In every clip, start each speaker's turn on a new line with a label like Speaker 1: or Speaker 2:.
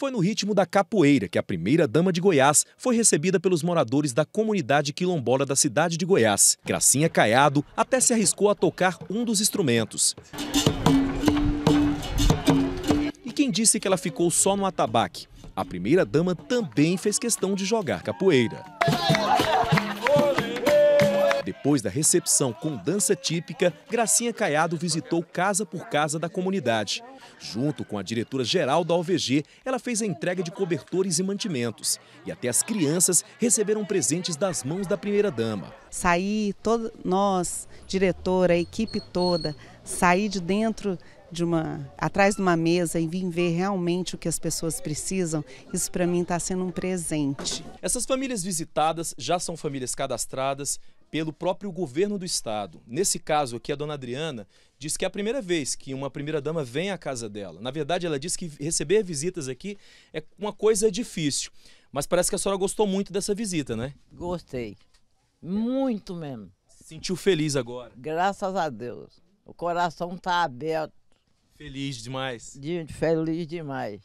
Speaker 1: Foi no ritmo da capoeira que a primeira dama de Goiás foi recebida pelos moradores da comunidade quilombola da cidade de Goiás. Gracinha Caiado até se arriscou a tocar um dos instrumentos. E quem disse que ela ficou só no atabaque? A primeira dama também fez questão de jogar capoeira. Depois da recepção com dança típica, Gracinha Caiado visitou casa por casa da comunidade. Junto com a diretora-geral da OVG, ela fez a entrega de cobertores e mantimentos. E até as crianças receberam presentes das mãos da primeira-dama.
Speaker 2: Saí, todo, nós, diretora, a equipe toda, saí de dentro de uma atrás de uma mesa e vim ver realmente o que as pessoas precisam, isso para mim está sendo um presente.
Speaker 1: Essas famílias visitadas já são famílias cadastradas pelo próprio governo do Estado. Nesse caso aqui, a dona Adriana diz que é a primeira vez que uma primeira-dama vem à casa dela. Na verdade, ela diz que receber visitas aqui é uma coisa difícil. Mas parece que a senhora gostou muito dessa visita, né? Gostei. Muito mesmo. sentiu feliz agora? Graças a Deus. O coração está aberto. Feliz demais. De, feliz demais.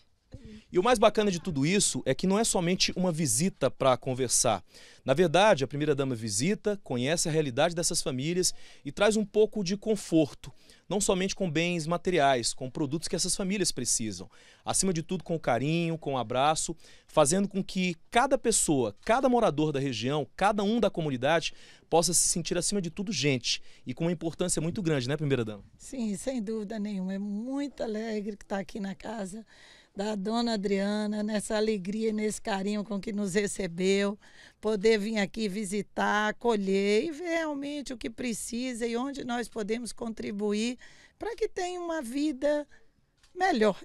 Speaker 1: E o mais bacana de tudo isso é que não é somente uma visita para conversar. Na verdade, a primeira-dama visita, conhece a realidade dessas famílias e traz um pouco de conforto, não somente com bens materiais, com produtos que essas famílias precisam. Acima de tudo, com carinho, com abraço, fazendo com que cada pessoa, cada morador da região, cada um da comunidade possa se sentir, acima de tudo, gente e com uma importância muito grande, né, primeira-dama?
Speaker 3: Sim, sem dúvida nenhuma. É muito alegre que está aqui na casa da dona Adriana, nessa alegria e nesse carinho com que nos recebeu, poder vir aqui visitar, acolher e ver realmente o que precisa e onde nós podemos contribuir para que tenha uma vida melhor.